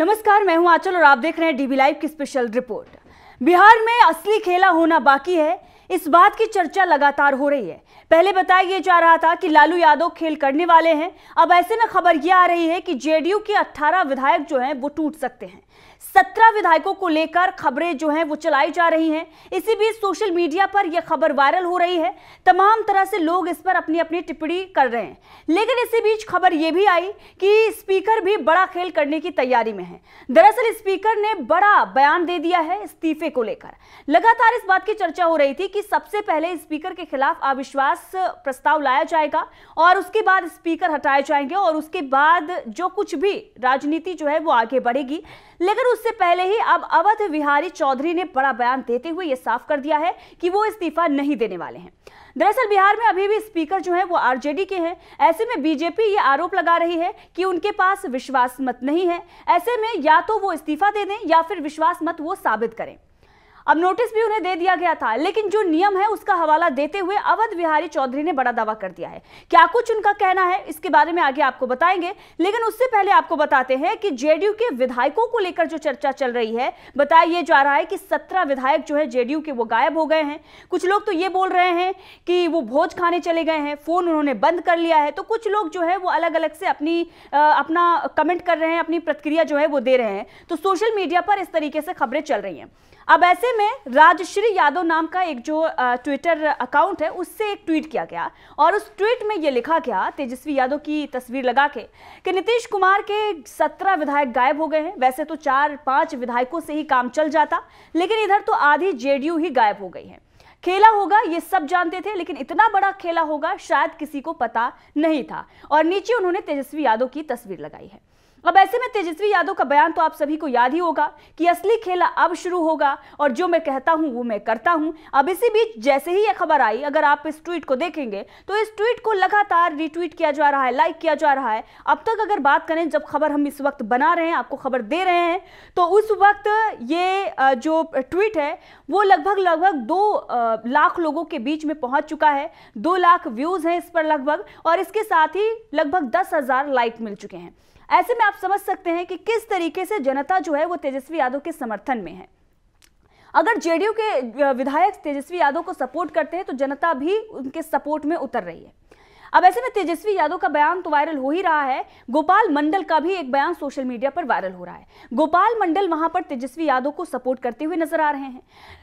नमस्कार मैं हूं आंचल और आप देख रहे हैं डीबी लाइव की स्पेशल रिपोर्ट बिहार में असली खेला होना बाकी है इस बात की चर्चा लगातार हो रही है पहले बताया ये जा रहा था कि लालू यादव खेल करने वाले हैं अब ऐसे में खबर यह आ रही है कि जेडीयू के 18 विधायक जो हैं वो टूट सकते हैं सत्रह विधायकों को लेकर खबरें जो हैं वो चलाई जा रही हैं इसी बीच सोशल मीडिया पर यह खबर वायरल हो रही है तमाम तरह से लोग इस पर अपनी अपनी टिप्पणी कर रहे हैं लेकिन इसी बीच खबर ये भी आई कि स्पीकर भी बड़ा खेल करने की तैयारी में है दरअसल स्पीकर ने बड़ा बयान दे दिया है इस्तीफे को लेकर लगातार इस बात की चर्चा हो रही थी कि सबसे पहले स्पीकर के खिलाफ अविश्वास प्रस्ताव लाया जाएगा और उसके बाद स्पीकर हटाए जाएंगे और उसके बाद जो कुछ भी राजनीति जो है वो आगे बढ़ेगी लेकिन उससे पहले ही अब अवध बिहारी चौधरी ने बड़ा बयान देते हुए यह साफ कर दिया है कि वो इस्तीफा नहीं देने वाले हैं दरअसल बिहार में अभी भी स्पीकर जो है वो आरजेडी के हैं ऐसे में बीजेपी ये आरोप लगा रही है कि उनके पास विश्वास मत नहीं है ऐसे में या तो वो इस्तीफा दे दें या फिर विश्वास मत वो साबित करें अब नोटिस भी उन्हें दे दिया गया था लेकिन जो नियम है उसका हवाला देते हुए अवध बिहारी चौधरी ने बड़ा दावा कर दिया है क्या कुछ उनका कहना है इसके बारे में आगे आपको बताएंगे लेकिन उससे पहले आपको बताते हैं कि जेडीयू के विधायकों को लेकर जो चर्चा चल रही है बताया ये जा रहा है कि सत्रह विधायक जो है जेडीयू के वो गायब हो गए हैं कुछ लोग तो ये बोल रहे हैं कि वो भोज खाने चले गए हैं फोन उन्होंने बंद कर लिया है तो कुछ लोग जो है वो अलग अलग से अपनी अपना कमेंट कर रहे हैं अपनी प्रतिक्रिया जो है वो दे रहे हैं तो सोशल मीडिया पर इस तरीके से खबरें चल रही हैं अब ऐसे में राजश्री यादव नाम का एक जो ट्विटर अकाउंट है उससे एक ट्वीट किया गया और उस ट्वीट में यह लिखा गया तेजस्वी यादव की तस्वीर लगा के कि नीतीश कुमार के सत्रह विधायक गायब हो गए हैं वैसे तो चार पांच विधायकों से ही काम चल जाता लेकिन इधर तो आधी जेडीयू ही गायब हो गई है खेला होगा ये सब जानते थे लेकिन इतना बड़ा खेला होगा शायद किसी को पता नहीं था और नीचे उन्होंने तेजस्वी यादव की तस्वीर लगाई है अब ऐसे में तेजस्वी यादव का बयान तो आप सभी को याद ही होगा कि असली खेला अब शुरू होगा और जो मैं कहता हूं वो मैं करता हूं अब इसी बीच जैसे ही यह खबर आई अगर आप इस ट्वीट को देखेंगे तो इस ट्वीट को लगातार रिट्वीट किया जा रहा है लाइक किया जा रहा है अब तक अगर बात करें जब खबर हम इस वक्त बना रहे हैं आपको खबर दे रहे हैं तो उस वक्त ये जो ट्वीट है वो लगभग लगभग दो लाख लोगों के बीच में पहुंच चुका है दो लाख व्यूज हैं इस पर लगभग और इसके साथ ही लगभग दस हजार लाइक मिल चुके हैं ऐसे में आप समझ सकते हैं कि किस तरीके से जनता जो है वो तेजस्वी यादव के समर्थन में है अगर जेडीयू के विधायक तेजस्वी यादव को सपोर्ट करते हैं तो जनता भी उनके सपोर्ट में उतर रही है अब ऐसे में तेजस्वी यादव का बयान तो वायरल हो ही रहा है गोपाल मंडल का भी एक बयान सोशल मीडिया पर वायरल हो रहा है गोपाल मंडल वहां पर तेजस्वी यादव को सपोर्ट करते हुए नजर आ रहे हैं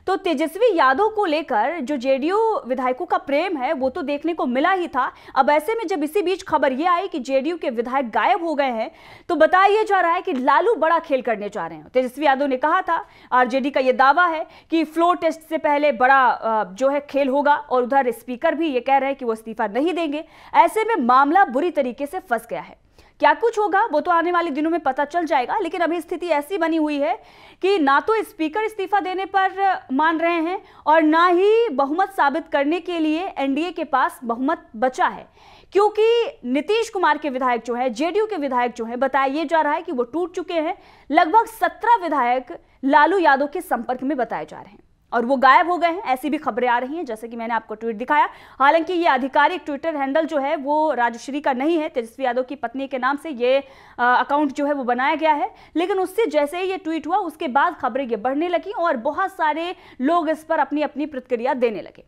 तो तेजस्वी यादव को लेकर जो जेडीयू विधायकों का प्रेम है वो तो देखने को मिला ही था अब ऐसे में जब इसी बीच खबर ये आई कि जेडीयू के विधायक गायब हो गए हैं तो बताया जा रहा है कि लालू बड़ा खेल करने जा रहे हैं तेजस्वी यादव ने कहा था आरजेडी का यह दावा है कि फ्लोर टेस्ट से पहले बड़ा जो है खेल होगा और उधर स्पीकर भी ये कह रहे हैं कि वो इस्तीफा नहीं देंगे ऐसे में मामला बुरी तरीके से फंस गया है क्या कुछ होगा वो तो आने वाले दिनों में पता चल जाएगा लेकिन अभी स्थिति ऐसी बनी हुई है कि ना तो स्पीकर इस्तीफा देने पर मान रहे हैं और ना ही बहुमत साबित करने के लिए एनडीए के पास बहुमत बचा है क्योंकि नीतीश कुमार के विधायक जो है जेडीयू के विधायक जो है बताया ये जा रहा है कि वो टूट चुके हैं लगभग सत्रह विधायक लालू यादव के संपर्क में बताए जा रहे हैं और वो गायब हो गए हैं ऐसी भी खबरें आ रही हैं जैसे कि मैंने आपको ट्वीट दिखाया हालांकि ये आधिकारिक ट्विटर हैंडल जो है वो राजश्री का नहीं है तेजस्वी यादव की पत्नी के नाम से ये अकाउंट जो है वो बनाया गया है लेकिन उससे जैसे ही ये ट्वीट हुआ उसके बाद खबरें ये बढ़ने लगी और बहुत सारे लोग इस पर अपनी अपनी प्रतिक्रिया देने लगे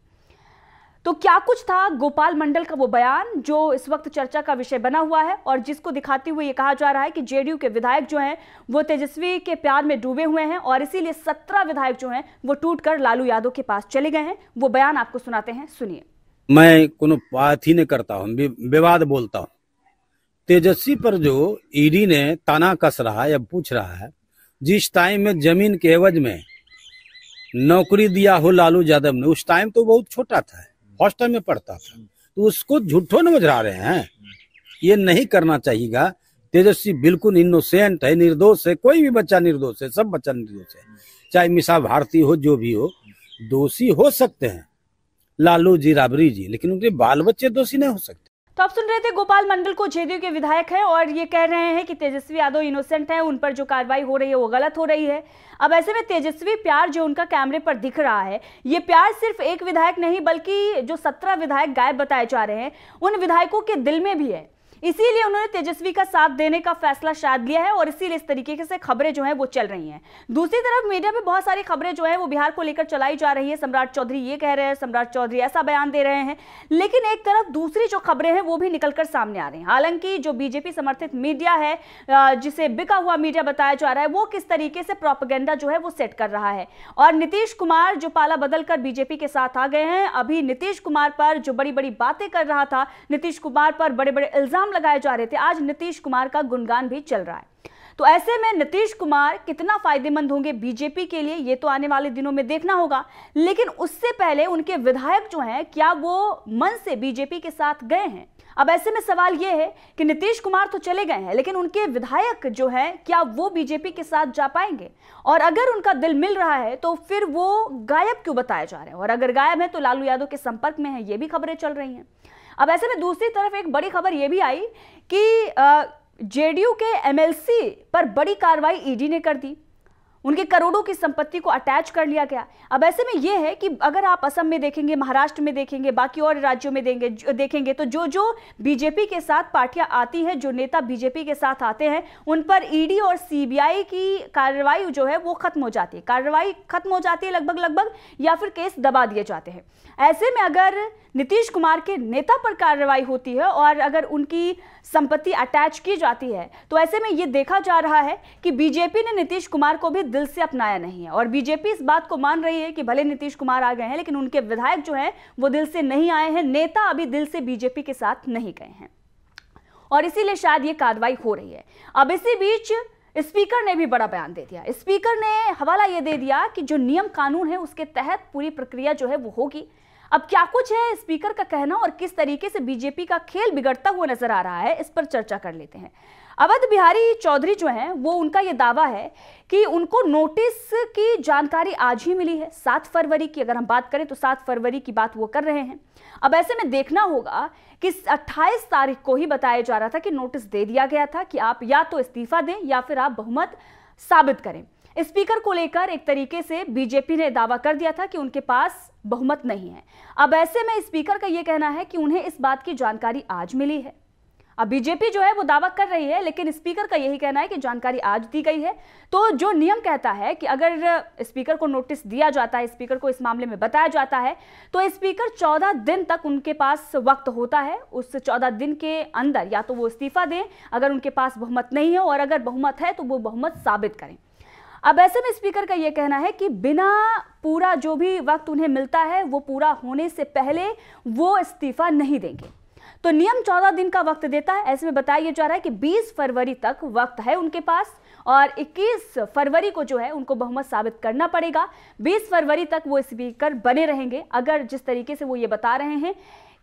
तो क्या कुछ था गोपाल मंडल का वो बयान जो इस वक्त चर्चा का विषय बना हुआ है और जिसको दिखाते हुए ये कहा जा रहा है कि जेडीयू के विधायक जो हैं वो तेजस्वी के प्यार में डूबे हुए हैं और इसीलिए सत्रह विधायक जो हैं वो टूट कर लालू यादव के पास चले गए हैं वो बयान आपको सुनाते हैं सुनिए मैं कोनो बात ही नहीं करता हूँ विवाद बोलता हूँ तेजस्वी पर जो ईडी ने ताना कस रहा है या पूछ रहा है जिस टाइम में जमीन के एवज में नौकरी दिया हो लालू यादव ने उस टाइम तो बहुत छोटा था हॉस्टल में पढ़ता था तो उसको झूठो नजरा रहे हैं ये नहीं करना चाहिएगा तेजस्वी बिल्कुल इनोसेंट है निर्दोष है कोई भी बच्चा निर्दोष है सब बच्चा निर्दोष है चाहे मिसा भारती हो जो भी हो दोषी हो सकते हैं लालू जी राबरी जी लेकिन उनके बाल बच्चे दोषी नहीं हो सकते तो आप सुन रहे थे गोपाल मंडल को जेडीयू के विधायक हैं और ये कह रहे हैं कि तेजस्वी यादव इनोसेंट हैं उन पर जो कार्रवाई हो रही है वो गलत हो रही है अब ऐसे में तेजस्वी प्यार जो उनका कैमरे पर दिख रहा है ये प्यार सिर्फ एक विधायक नहीं बल्कि जो सत्रह विधायक गायब बताए जा रहे हैं उन विधायकों के दिल में भी है इसीलिए उन्होंने तेजस्वी का साथ देने का फैसला शायद लिया है और इसीलिए इस तरीके से खबरें जो है वो चल रही है दूसरी तरफ मीडिया में बहुत सारी खबरें जो है वो बिहार को लेकर चलाई जा रही है सम्राट चौधरी ये कह रहे हैं सम्राट चौधरी ऐसा बयान दे रहे हैं लेकिन एक तरफ दूसरी जो खबरें हैं वो भी निकलकर सामने आ रही है हालांकि जो बीजेपी समर्थित मीडिया है जिसे बिका हुआ मीडिया बताया जा रहा है वो किस तरीके से प्रोपगेंडा जो है वो सेट कर रहा है और नीतीश कुमार जो पाला बदल कर बीजेपी के साथ आ गए हैं अभी नीतीश कुमार पर जो बड़ी बड़ी बातें कर रहा था नीतीश कुमार पर बड़े बड़े इल्जाम इल्जाम लगाए जा रहे थे आज नीतीश कुमार का गुणगान भी चल रहा है तो ऐसे में नीतीश कुमार कितना फायदेमंद होंगे बीजेपी के लिए ये तो आने वाले दिनों में देखना होगा लेकिन उससे पहले उनके विधायक जो हैं क्या वो मन से बीजेपी के साथ गए हैं अब ऐसे में सवाल ये है कि नीतीश कुमार तो चले गए हैं लेकिन उनके विधायक जो हैं क्या वो बीजेपी के साथ जा पाएंगे और अगर उनका दिल मिल रहा है तो फिर वो गायब क्यों बताया जा रहे हैं और अगर गायब है तो लालू यादव के संपर्क में है ये भी खबरें चल रही हैं अब ऐसे में दूसरी तरफ एक बड़ी खबर यह भी आई कि जेडीयू के एमएलसी पर बड़ी कार्रवाई ईडी ने कर दी उनके करोड़ों की संपत्ति को अटैच कर लिया गया अब ऐसे में यह है कि अगर आप असम में देखेंगे महाराष्ट्र में देखेंगे बाकी और राज्यों में देंगे देखेंगे तो जो जो बीजेपी के साथ पार्टियां आती हैं जो नेता बीजेपी के साथ आते हैं उन पर ईडी और सीबीआई की कार्रवाई जो है वो खत्म हो जाती है कार्रवाई खत्म हो जाती है लगभग लगभग या फिर केस दबा दिए जाते हैं ऐसे में अगर नीतीश कुमार के नेता पर कार्रवाई होती है और अगर उनकी संपत्ति अटैच की जाती है तो ऐसे में ये देखा जा रहा है कि बीजेपी ने नीतीश कुमार को भी दिल से अपनाया नहीं है और बीजेपी इस बात को मान रही है कि भले नीतीश कुमार आ गए हैं लेकिन उनके विधायक जो हैं वो दिल से नहीं आए हैं नेता अभी दिल से बीजेपी के साथ नहीं गए हैं और इसीलिए शायद ये कार्रवाई हो रही है अब इसी बीच स्पीकर ने भी बड़ा बयान दे दिया स्पीकर ने हवाला यह दे दिया कि जो नियम कानून है उसके तहत पूरी प्रक्रिया जो है वो होगी अब क्या कुछ है स्पीकर का कहना और किस तरीके से बीजेपी का खेल बिगड़ता हुआ नजर आ रहा है इस पर चर्चा कर लेते हैं अवध बिहारी चौधरी जो हैं वो उनका ये दावा है कि उनको नोटिस की जानकारी आज ही मिली है सात फरवरी की अगर हम बात करें तो सात फरवरी की बात वो कर रहे हैं अब ऐसे में देखना होगा कि 28 तारीख को ही बताया जा रहा था कि नोटिस दे दिया गया था कि आप या तो इस्तीफा दें या फिर आप बहुमत साबित करें स्पीकर को लेकर एक तरीके से बीजेपी ने दावा कर दिया था कि उनके पास बहुमत नहीं है अब ऐसे में स्पीकर का यह कहना है कि उन्हें इस बात की जानकारी आज मिली है अब बीजेपी जो है वो दावा कर रही है लेकिन स्पीकर का यही कहना है कि जानकारी आज दी गई है तो जो नियम कहता है कि अगर स्पीकर को नोटिस दिया जाता है स्पीकर को इस मामले में बताया जाता है तो स्पीकर 14 दिन तक उनके पास वक्त होता है उस 14 दिन के अंदर या तो वो इस्तीफा दें अगर उनके पास बहुमत नहीं है और अगर बहुमत है तो वो बहुमत साबित करें अब ऐसे में स्पीकर का यह कहना है कि बिना पूरा जो भी वक्त उन्हें मिलता है वो पूरा होने से पहले वो इस्तीफा नहीं देंगे तो नियम 14 दिन का वक्त देता है ऐसे में बताया यह जा रहा है कि 20 फरवरी तक वक्त है उनके पास और 21 फरवरी को जो है उनको बहुमत साबित करना पड़ेगा 20 फरवरी तक वो स्पीकर बने रहेंगे अगर जिस तरीके से वो ये बता रहे हैं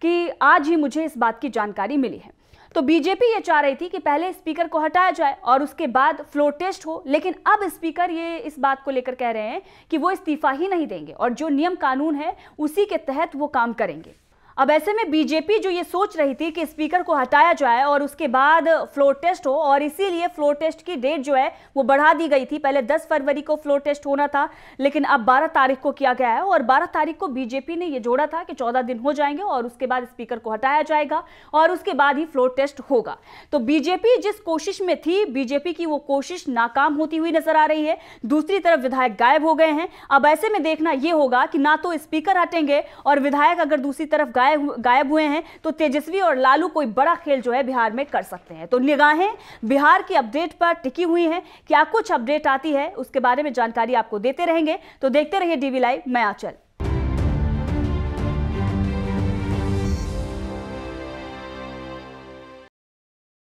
कि आज ही मुझे इस बात की जानकारी मिली है तो बीजेपी ये चाह रही थी कि पहले स्पीकर को हटाया जाए और उसके बाद फ्लोर टेस्ट हो लेकिन अब स्पीकर ये इस बात को लेकर कह रहे हैं कि वो इस्तीफा ही नहीं देंगे और जो नियम कानून है उसी के तहत वो काम करेंगे अब ऐसे में बीजेपी जो ये सोच रही थी कि स्पीकर को हटाया जाए और उसके बाद फ्लोर टेस्ट हो और इसीलिए फ्लोर टेस्ट की डेट जो है वो बढ़ा दी गई थी पहले 10 फरवरी को फ्लोर टेस्ट होना था लेकिन अब 12 तारीख को किया गया है और 12 तारीख को बीजेपी ने ये जोड़ा था कि 14 दिन हो जाएंगे और उसके बाद स्पीकर को हटाया जाएगा और उसके बाद ही फ्लोर टेस्ट होगा तो बीजेपी जिस कोशिश में थी बीजेपी की वो कोशिश नाकाम होती हुई नजर आ रही है दूसरी तरफ विधायक गायब हो गए हैं अब ऐसे में देखना यह होगा कि ना तो स्पीकर हटेंगे और विधायक अगर दूसरी तरफ गायब गायब हुए हैं तो तेजस्वी और लालू कोई बड़ा खेल जो है बिहार में कर सकते हैं तो निगाहें बिहार की अपडेट पर टिकी हुई हैं क्या कुछ अपडेट आती है उसके बारे में जानकारी आपको देते रहेंगे तो देखते रहिए डीवी लाइव मैं आचल